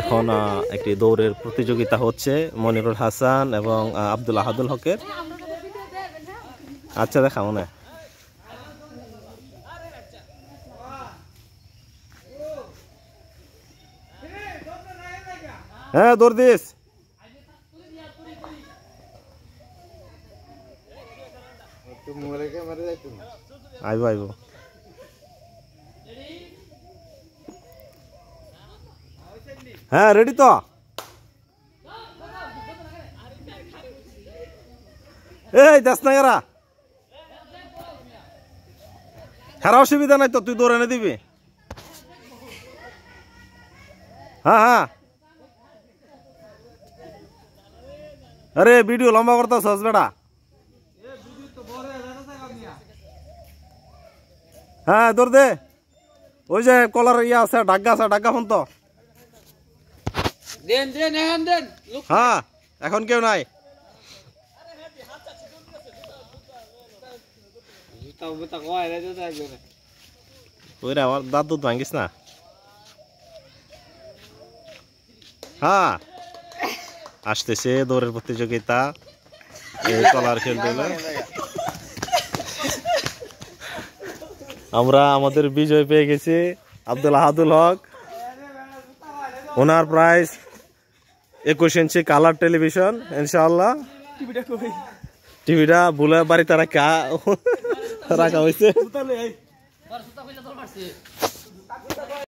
এখন একটি দৌড়ের প্রতিযোগিতা হচ্ছে মনিরুল হাসান এবং আব্দুল আহাদুল হকের আচ্ছা দেখা মনে হ্যাঁ দৌড় দিস আইব আইব হ্যাঁ রেডি তো এই যাস না এরা অসুবিধা নাই তো তুই দৌড়ে এনে দিবি হ্যাঁ হ্যাঁ আরে ভিডিও লম্বা করতে সহজ বেটা হ্যাঁ দৌড় দে ওই যে কলার ইয়ে আছে ডাগ্গা আছে ডাগ্গা ফোন তো দেন দেন এখন দেন হ্যাঁ এখন কেউ নাই ওইরা আমার দাঁত ভাঙিস না হ্যাঁ আসতেছে দৌড়ের প্রতিযোগিতা এই কলার খেলতে আমরা আমাদের বিজয় পেয়ে গেছি আব্দুল আহাদুল হক ওনার প্রাইস একুশ ইঞ্চি কালার টেলিভিশন ইনশাআল্লাহ টিভিটা ভুলে বাড়িতে কা রাখা হয়েছে